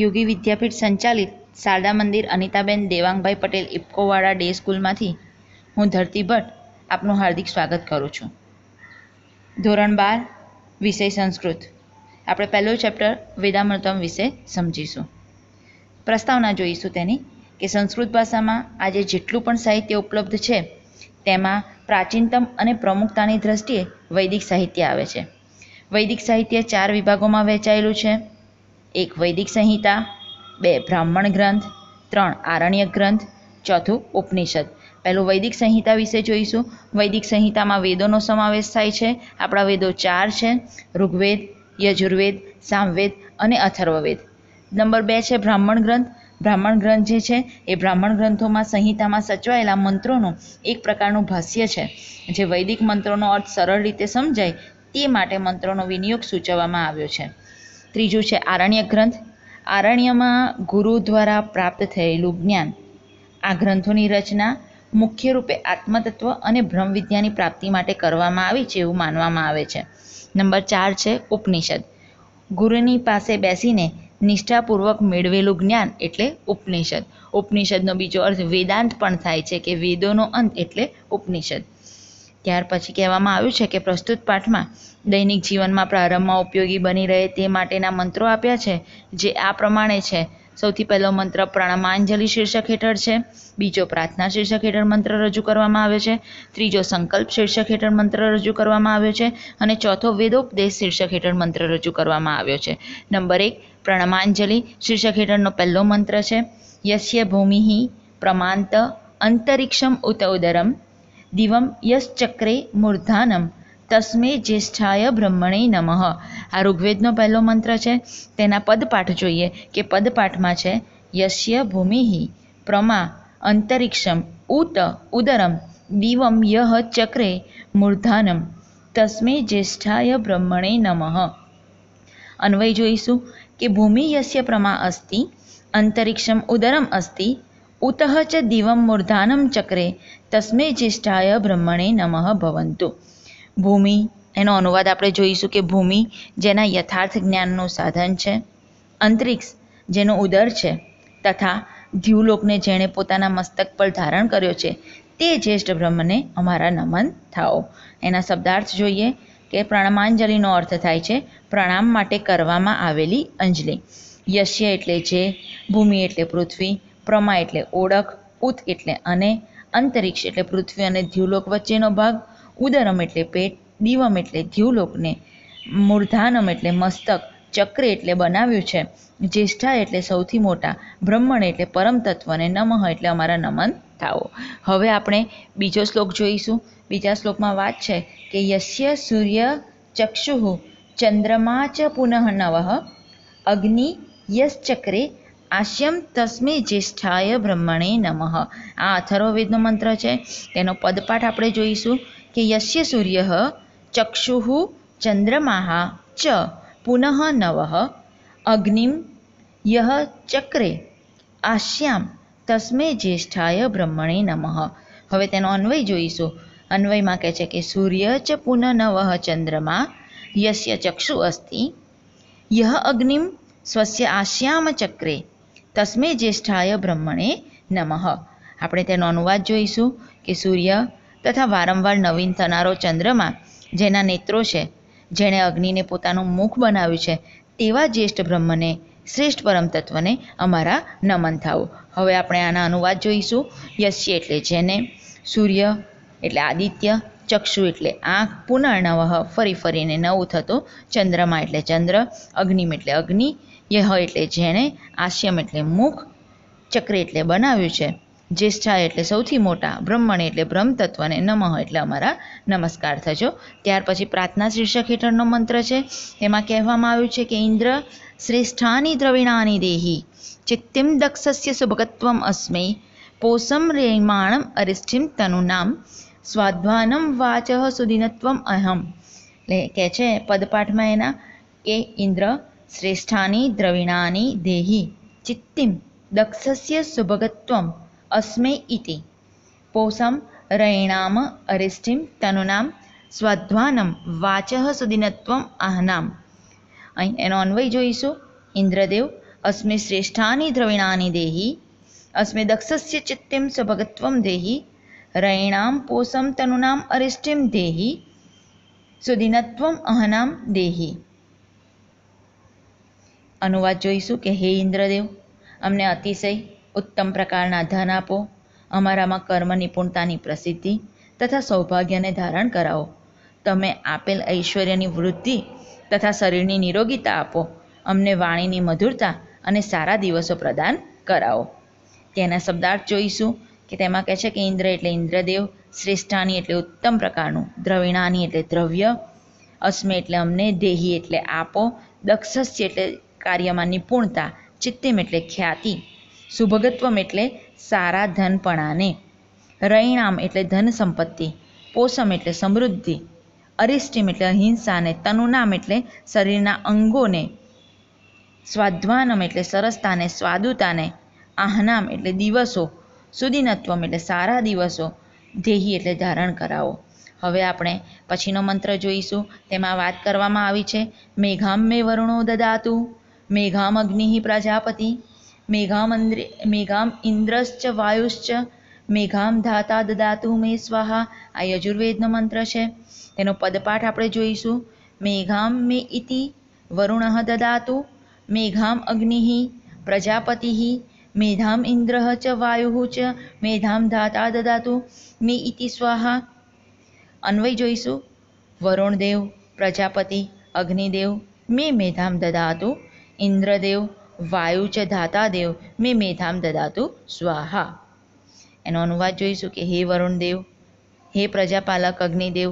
યોગી વિદ્યાપીઠ સંચાલિત શારદા મંદિર અનિતાબેન દેવાંગભાઈ પટેલ ઇફકોવાળા ડે સ્કૂલમાંથી હું ધરતી ભટ્ટ આપનું હાર્દિક સ્વાગત કરું છું ધોરણ બાર વિષય સંસ્કૃત આપણે પહેલું ચેપ્ટર વેદામૃતમ વિશે સમજીશું પ્રસ્તાવના જોઈશું તેની કે સંસ્કૃત ભાષામાં આજે જેટલું પણ સાહિત્ય ઉપલબ્ધ છે તેમાં પ્રાચીનતમ અને પ્રમુખતાની દ્રષ્ટિએ વૈદિક સાહિત્ય આવે છે વૈદિક સાહિત્ય ચાર વિભાગોમાં વહેંચાયેલું છે એક વૈદિક સંહિતા બે બ્રાહ્મણ ગ્રંથ ત્રણ આરણ્ય ગ્રંથ ચોથું ઉપનિષદ પહેલું વૈદિક સંહિતા વિશે જોઈશું વૈદિક સંહિતામાં વેદોનો સમાવેશ થાય છે આપણા વેદો ચાર છે ઋગ્વેદ યજુર્વેદ સામવેદ અને અથર્વવેદ નંબર બે છે બ્રાહ્મણ ગ્રંથ બ્રાહ્મણ ગ્રંથ જે છે એ બ્રાહ્મણ ગ્રંથોમાં સંહિતામાં સચવાયેલા મંત્રોનું એક પ્રકારનું ભાષ્ય છે જે વૈદિક મંત્રોનો અર્થ સરળ રીતે સમજાય તે માટે મંત્રોનો વિનિયોગ સૂચવવામાં આવ્યો છે ત્રીજું છે આરણ્ય ગ્રંથ આરણ્યમાં ગુરુ દ્વારા પ્રાપ્ત થયેલું જ્ઞાન આ ગ્રંથોની રચના મુખ્ય રૂપે આત્મતત્વ અને બ્રહ્મ પ્રાપ્તિ માટે કરવામાં આવી છે એવું માનવામાં આવે છે નંબર ચાર છે ઉપનિષદ ગુરુની પાસે બેસીને નિષ્ઠાપૂર્વક મેળવેલું જ્ઞાન એટલે ઉપનિષદ ઉપનિષદનો બીજો અર્થ વેદાંત પણ થાય છે કે વેદોનો અંત એટલે ઉપનિષદ ત્યાર પછી કહેવામાં આવ્યું છે કે પ્રસ્તુત પાઠમાં દૈનિક જીવનમાં પ્રારંભમાં ઉપયોગી બની રહે તે માટેના મંત્રો આપ્યા છે જે આ પ્રમાણે છે સૌથી પહેલો મંત્ર પ્રણમાંજલિ શીર્ષક હેઠળ છે બીજો પ્રાર્થના શીર્ષક હેઠળ મંત્ર રજૂ કરવામાં આવે છે ત્રીજો સંકલ્પ શીર્ષક હેઠળ મંત્ર રજૂ કરવામાં આવ્યો છે અને ચોથો વેદોપદેશ શીર્ષક હેઠળ મંત્ર રજૂ કરવામાં આવ્યો છે નંબર એક પ્રણમાંજલિ શીર્ષક હેઠળનો પહેલો મંત્ર છે યશ્ય ભૂમિ પ્રમાંત અંતરિક્ષમ ઉત દિવમ યશ્ચક્રે મૂર્ધાનમ તસ્મે જ્યેષ્ઠાય બ્રહ્મણે નમઃ આ ઋગ્વેદનો પહેલો મંત્ર છે તેના પદપાઠ જોઈએ કે પદપાઠમાં છે યશ્ય ભૂમિ પ્રમા અંતરિક્ષમ ઉત ઉદરમ દિવમ યહ ચક્રે મૂર્ધાનમ તસ્મે જ્યેષ્ઠાય બ્રહ્મણે નમઃ અન્વય જોઈશું કે ભૂમિ યસ્ય પ્રમા અસ્તિ અંતરિક્ષમ ઉદરમ અસ્તિ उतः च दिवं मूर्धानं चक्रे તસ્મૈ જ્યેષ્ઠાય બ્રહ્મણે નમઃ ભવંતુ ભૂમિ એનો અનુવાદ આપણે જોઈશું કે ભૂમિ જેના યથાર્થ જ્ઞાનનું સાધન છે અંતરિક્ષ જેનો ઉદર છે તથા ધ્યુલોકને જેણે પોતાના મસ્તક પર ધારણ કર્યો છે તે જ્યેષ્ઠ બ્રહ્મને અમારા નમન થાઓ એના શબ્દાર્થ જોઈએ કે પ્રણમાંજલિનો અર્થ થાય છે પ્રણામ માટે કરવામાં આવેલી અંજલિ યશ્ય એટલે જે ભૂમિ એટલે પૃથ્વી પ્રમા એટલે ઓળખ ઉત એટલે અને અંતરિક્ષ એટલે પૃથ્વી અને ધ્યુલોક વચ્ચેનો ભાગ ઉદરમ એટલે પેટ દિવમ એટલે ધ્યુલોકને મૂર્ધાનમ એટલે મસ્તક ચક્ર એટલે બનાવ્યું છે જ્યેષ્ઠા એટલે સૌથી મોટા બ્રહ્મણ એટલે પરમ તત્વને નમઃ એટલે અમારા નમન થાઓ હવે આપણે બીજો શ્લોક જોઈશું બીજા શ્લોકમાં વાત છે કે યશ્ય સૂર્ય ચક્ષુ ચંદ્રમા ચ પુનઃ નવ અગ્નિ યશ ચક્રે આસ્યમ તસ્મે જ્યેષ્ઠાય બ્રહ્મણે નમઃ આ અથર્વવેદનો મંત્ર છે તેનો પદપાઠ આપણે જોઈશું કે યસ્ય સૂર્ય ચક્ષુ ચંદ્રમાહ ચ પુનઃ નવઃ અગ્નિમ યહ ચક્રે આશ્યામ તસ્મે જ્યેષ્ઠાય બ્રહ્મણે નમઃ હવે તેનો અન્વય જોઈશું અન્વયમાં કહે છે કે સૂર્ય ચ પુનઃ નવઃ ચંદ્રમા યસ્ય ચક્ષુ અસ્તિ યહ અગ્નિમ સ્વસ્ય આશ્યામ ચક્રે તસ્મે જ્યેષ્ઠાય બ્રહ્મણે નમઃ આપણે તેનો અનુવાદ જોઈશું કે સૂર્ય તથા વારંવાર નવીન થનારો ચંદ્રમાં જેના નેત્રો છે જેણે અગ્નિને પોતાનું મુખ બનાવ્યું છે તેવા જ્યેષ્ઠ બ્રહ્મને શ્રેષ્ઠ પરમ તત્વને અમારા નમન થાઓ હવે આપણે આના અનુવાદ જોઈશું યશ્ય એટલે જેને સૂર્ય એટલે આદિત્ય ચક્ષુ એટલે આંખ પુનર્નવહ ફરી ફરીને નવું થતું ચંદ્રમા એટલે ચંદ્ર અગ્નિમ એટલે અગ્નિ યહ એટલે જેણે આશ્યમ એટલે મુખ ચક્ર એટલે બનાવ્યું છે જ્યેષ્ઠા એટલે સૌથી મોટા બ્રહ્મણ એટલે બ્રહ્મ તત્વને નમઃ એટલે અમારા નમસ્કાર થજો ત્યાર પછી પ્રાર્થના શીર્ષક હેઠળનો મંત્ર છે તેમાં કહેવામાં આવ્યું છે કે ઇન્દ્ર શ્રેષ્ઠાની દ્રવિણાની દેહી ચિત્તિમ દક્ષસ્ય સુભગત્વમ અસ્મૈ પોષમ રેમાણમ અરિષ્ઠિમ નામ સ્વાધ્વાનમ વાચઃ સુદિનત્વમ અહમ એટલે કહે છે પદપાઠમાં એના કે ઇન્દ્ર શ્રેષ્ठानि द्रविणानि देहि चित्तिं दक्षस्य सुभगत्वम् अस्मै इति पोषं रयिणाम अरिष्टिं तनूनां સ્વાધ્વાનમ વાચઃ સુદિનત્વમ આહનામ અહીં એનો અન્વય જોઈશું ઇન્દ્રદેવ અસ્મે શ્રેષ્ઠાની દ્રવિણાની દેહી અસ્મે દક્ષસ્ય ચિત્તિમ સ્વભગત્વમ દેહી રયણામ પોષમ તનુનામ અરિષ્ટિમ દેહી સુદિનત્વમ અહનામ દેહી અનુવાદ જોઈશું કે હે ઇન્દ્રદેવ અમને અતિશય ઉત્તમ પ્રકારના ધન આપો અમારામાં કર્મ નિપુણતાની પ્રસિદ્ધિ તથા સૌભાગ્યને ધારણ કરાવો તમે આપેલ ઐશ્વર્યની વૃદ્ધિ તથા શરીરની નિરોગીતા આપો અમને વાણીની મધુરતા અને સારા દિવસો પ્રદાન કરાવો તેના શબ્દાર્થ જોઈશું કે તેમાં કહે છે કે ઇન્દ્ર એટલે ઇન્દ્રદેવ શ્રેષ્ઠાની એટલે ઉત્તમ પ્રકારનું દ્રવિણાની એટલે દ્રવ્ય અસ્મે એટલે અમને દેહી એટલે આપો દક્ષસ્ય એટલે કાર્યમાં નિપુણતા ચિત્તિમ એટલે ખ્યાતિ સુભગત્વમ એટલે સારા ધનપણાને રૈણામ એટલે ધન સંપત્તિ પોષમ એટલે સમૃદ્ધિ અરિષ્ટિમ એટલે અહિંસાને તનુનામ એટલે શરીરના અંગોને સ્વાધ્વાનમ એટલે સરસતાને સ્વાદુતાને આહનામ એટલે દિવસો સુદીનત્વમ એટલે સારા દિવસો ધ્યેહી એટલે ધારણ કરાવો હવે આપણે પછીનો મંત્ર જોઈશું તેમાં વાત કરવામાં આવી છે મેઘામ મે વરુણો દદાતું मेघामग्निः પ્રજાપતિ મેઘામંદ્રે मेघाम् इन्द्रश्च वायुश्च મેઘામ ધાતા દદાતુ મે સ્વાહા આ યજુર્વેદનો મંત્ર છે તેનો પદપાઠ આપણે જોઈશું મેઘામ મે ઇતિ વરુણ દદાતુ મેઘામ અગ્નિ પ્રજાપતિ મેધામ ઇન્દ્ર ચ વાયુ ચ મેધામ ધાતા દદાતુ મે ઇતિ સ્વાહા અન્વય જોઈશું વરુણદેવ પ્રજાપતિ અગ્નિદેવ મે મેધામ દદાતુ ઇન્દ્રદેવ વાયુ ચ ધાતાદેવ મે મેધામ દદાતુ સ્વાહા એનો અનુવાદ જોઈશું કે હે વરુણદેવ હે પ્રજાપાલક અગ્નિદેવ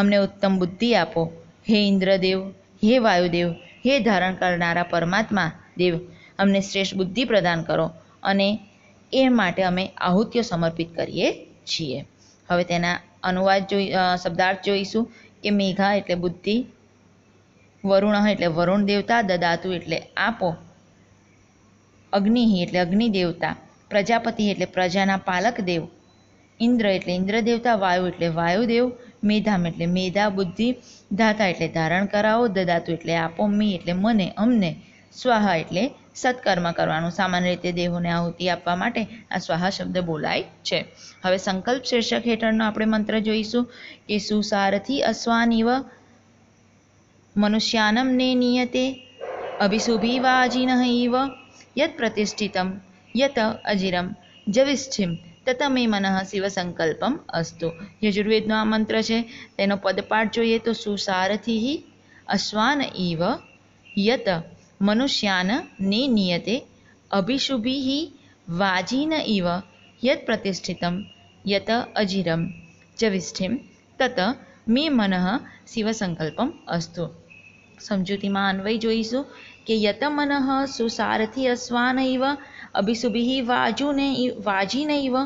અમને ઉત્તમ બુદ્ધિ આપો હે ઇન્દ્રદેવ હે વાયુદેવ હે ધારણ કરનારા પરમાત્મા દેવ અમને શ્રેષ્ઠ બુદ્ધિ પ્રદાન કરો અને એ માટે અમે આહુતિઓ સમર્પિત કરીએ છીએ હવે તેના અનુવાદ જોઈ શબ્દાર્થ જોઈશું કે મેઘા એટલે બુદ્ધિ વરુણ એટલે વરુણ દેવતા દદાતુ એટલે આપો અગ્નિ એટલે અગ્નિ દેવતા પ્રજાપતિ એટલે પ્રજાના પાલક દેવ ઇન્દ્ર એટલે ઇન્દ્ર દેવતા વાયુ એટલે વાયુદેવ મેધામ એટલે મેધા બુદ્ધિ ધાતા એટલે ધારણ કરાવો દદાતુ એટલે આપો મી એટલે મને અમને સ્વાહા એટલે સત્કર્મ કરવાનું સામાન્ય રીતે દેહોને આહુતિ આપવા માટે આ સ્વાહા શબ્દ બોલાય છે હવે સંકલ્પ શીર્ષક હેઠળનો આપણે મંત્ર જોઈશું કે સુસારથી અશ્વાનિવ मनुष्यानं नेनीयते अभिशुभिवाजिनः इव यत् प्रतिष्ठितं यत अजिरं जविष्ठिं તથા મે મનઃ શિવ સંકલ્પમ અસ્તુ યજુર્વેદનો આ મંત્ર છે તેનો પદપાઠ જોઈએ તો સુસારથી અશ્વાન ઇવ યત મનુષ્યાન ને નિયતે અભિશુભિ વાજીન ઇવ યત પ્રતિષ્ઠિતમ યત અજિરમ જવિષ્ઠિમ તત મે મનઃ શિવ સંકલ્પમ અસ્તુ સમજૂતીમાં અન્વય જોઈશું કે યતમનઃ સુસારથી અસ્વાનૈવ અભિસુભિ વાજુને વાજીનૈવ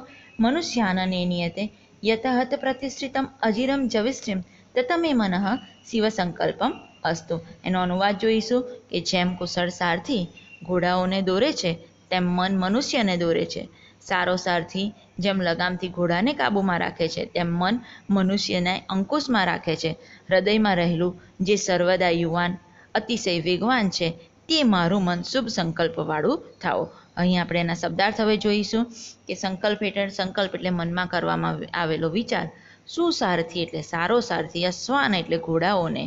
મનુષ્યાનનેનિયતે યતઃત પ્રતિષ્ઠિતમ અજીરમ જવિષ્ઠિમ તતમે મનઃ શિવસંકલ્પમ અસ્તુ એનો અનુવાદ જોઈશું કે જેમ કુશળ સારથી ઘોડાઓને દોરે છે તેમ મન મનુષ્યને દોરે છે સારો સારથી જેમ લગામથી ઘોડાને કાબૂમાં રાખે છે તેમ મન મનુષ્યને અંકુશમાં રાખે છે હૃદયમાં રહેલું જે સર્વદા યુવાન અતિશય વેગવાન છે તે મારું મન શુભ સંકલ્પવાળું થાવો અહીં આપણે એના શબ્દાર્થ હવે જોઈશું કે સંકલ્પ હેઠળ સંકલ્પ એટલે મનમાં કરવામાં આવેલો વિચાર સુસારથી એટલે સારો સારથી અશ્વાન એટલે ઘોડાઓને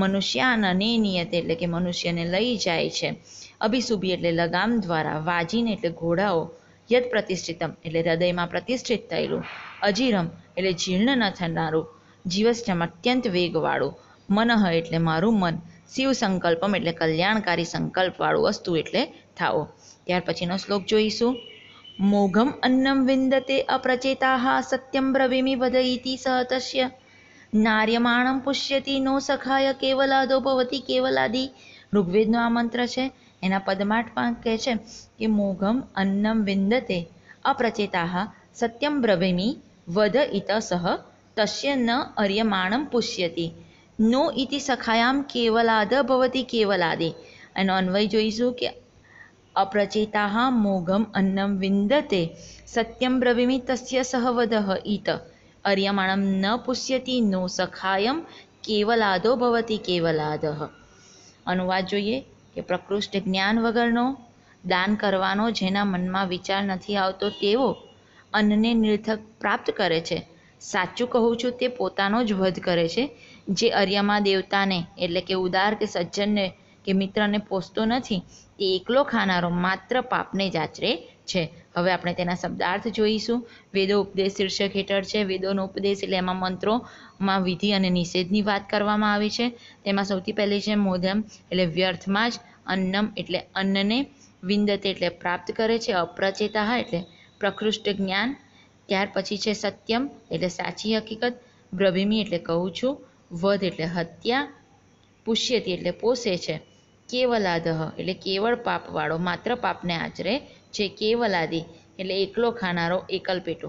મનુષ્યાન અનેનિયત એટલે કે મનુષ્યને લઈ જાય છે અભિશુભી એટલે લગામ દ્વારા વાજીને એટલે ઘોડાઓ યદ પ્રતિષ્ઠિતમ એટલે હૃદયમાં પ્રતિષ્ઠિત થયેલું અજીરમ એટલે જીર્ણ ન થનારું જીવસ્યમ અત્યંત વેગવાળું મનઃ એટલે મારું મન શિવ સંકલ્પમ એટલે કલ્યાણકારી સંકલ્પવાળું વસ્તુ એટલે થાઓ ત્યાર પછીનો શ્લોક જોઈશું મોઘમ અન્નમ વિંદતે અપ્રચેતા સત્યમ બ્રવીમી વદઈતી સહતસ્ય નાર્યમાણમ પુષ્યતી નો સખાય કેવલાદો ભવતી કેવલાદી ઋગ્વેદનો આ મંત્ર છે એના પદમાટમાં કહે છે કે મોઘમ અન્નમ વિંદતે અપ્રચેતા સત્યમ બ્રવીમી વધ ઇત સહ તસ્ય ન અર્યમાણમ પુષ્યતી નો ઇતિ સખાયામ કેવલાદ ભવતી કેવલાદે એનો અન્વય જોઈશું કે અપ્રચેતા મોઘમ અન્નમ વિંદતે સત્યમ બ્રવીમી તસ્ય સહ વધ ઇત અર્યમાણમ ન પુષ્યતી નો સખાયમ કેવલાદો ભવતી કેવલાદ અનુવાદ જોઈએ કે પ્રકૃષ્ટ જ્ઞાન વગરનો દાન કરવાનો જેના મનમાં વિચાર નથી આવતો તેઓ અન્નને નિર્થક પ્રાપ્ત કરે છે સાચું કહું છું તે પોતાનો જ વધ કરે છે જે અર્યમાં દેવતાને એટલે કે ઉદાર કે સજ્જનને કે મિત્રને પોષતો નથી તે એકલો ખાનારો માત્ર પાપને જ છે હવે આપણે તેના શબ્દાર્થ જોઈશું વેદો ઉપદેશ શીર્ષક હેઠળ છે વેદોનો ઉપદેશ એટલે એમાં મંત્રોમાં વિધિ અને નિષેધની વાત કરવામાં આવી છે તેમાં સૌથી પહેલી છે મોધમ એટલે વ્યર્થમાં જ અન્નમ એટલે અન્નને વિંદતે એટલે પ્રાપ્ત કરે છે અપ્રચેતા એટલે પ્રકૃષ્ટ જ્ઞાન ત્યાર પછી છે સત્યમ એટલે સાચી હકીકત બ્રભિમી એટલે કહું છું વધ એટલે હત્યા પુષ્યતી એટલે પોષે છે કેવલાદહ એટલે કેવળ પાપવાળો માત્ર પાપને આચરે જે કેવલાદી એટલે એકલો ખાનારો એકલ પેટો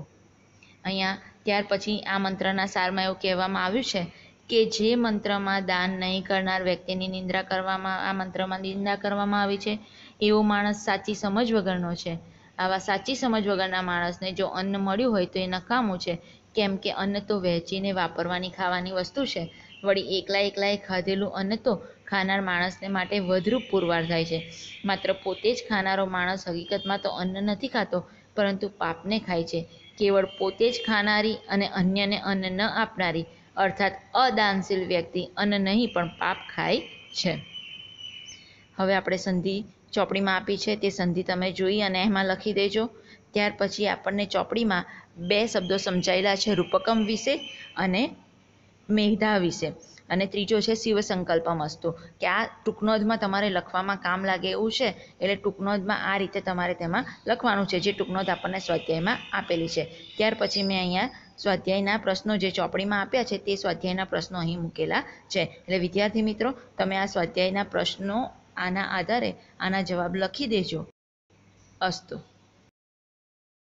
અહીંયા ત્યાર પછી આ મંત્રના સારમાં એવું કહેવામાં આવ્યું છે કે જે મંત્રમાં દાન નહીં કરનાર વ્યક્તિની નિંદ્રા કરવામાં આ મંત્રમાં નિંદા કરવામાં આવી છે એવો માણસ સાચી સમજ વગરનો છે આવા સાચી સમજ વગરના માણસને જો અન્ન મળ્યું હોય તો એ નકામું છે કેમ કે અન્ન તો વહેંચીને વાપરવાની ખાવાની વસ્તુ છે વળી એકલા એકલાએ ખાધેલું અન્ન તો ખાનાર માણસને માટે વધુ પુરવાર થાય છે માત્ર પોતે જ ખાનારો માણસ હકીકતમાં તો અન્ન નથી ખાતો પરંતુ પાપને ખાય છે કેવળ પોતે જ ખાનારી અને અન્યને અન્ન ન આપનારી અર્થાત અદાનશીલ વ્યક્તિ અન્ન નહીં પણ પાપ ખાય છે હવે આપણે સંધિ ચોપડીમાં આપી છે તે સંધિ તમે જોઈ અને એમાં લખી દેજો ત્યાર પછી આપણને ચોપડીમાં બે શબ્દો સમજાયેલા છે રૂપકમ વિશે અને મેઘધા વિશે અને ત્રીજો છે શિવ સંકલ્પ મસ્તુ કે આ ટૂંકનોંધમાં તમારે લખવામાં કામ લાગે એવું છે એટલે ટૂંકનોંધમાં આ રીતે તમારે તેમાં લખવાનું છે જે ટૂંકનોંધ આપણને સ્વાધ્યાયમાં આપેલી છે ત્યાર પછી મેં અહીંયા સ્વાધ્યાયના પ્રશ્નો જે ચોપડીમાં આપ્યા છે તે સ્વાધ્યાયના પ્રશ્નો અહીં મૂકેલા છે એટલે વિદ્યાર્થી મિત્રો તમે આ સ્વાધ્યાયના પ્રશ્નો આના આધારે આના જવાબ લખી દેજો અસ્તુ